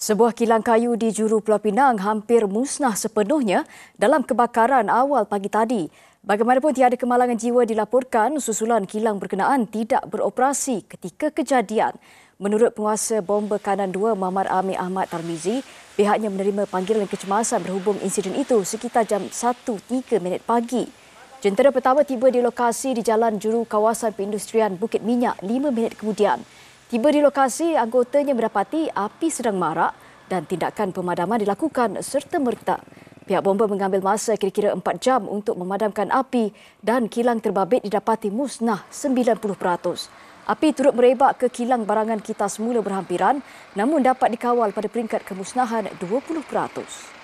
Sebuah kilang kayu di juru Pulau Pinang hampir musnah sepenuhnya dalam kebakaran awal pagi tadi. Bagaimanapun tiada kemalangan jiwa dilaporkan, susulan kilang berkenaan tidak beroperasi ketika kejadian. Menurut penguasa bomba kanan 2 Muhammad Amir Ahmad Tarmizi, pihaknya menerima panggilan kecemasan berhubung insiden itu sekitar jam 1.3 minit pagi. Jentera pertama tiba di lokasi di jalan juru kawasan perindustrian Bukit Minyak 5 minit kemudian. Tiba di lokasi, anggotanya mendapati api sedang marak dan tindakan pemadaman dilakukan serta merta. Pihak bomba mengambil masa kira-kira 4 jam untuk memadamkan api dan kilang terbabit didapati musnah 90%. Api turut merebak ke kilang barangan kita semula berhampiran namun dapat dikawal pada peringkat kemusnahan 20%.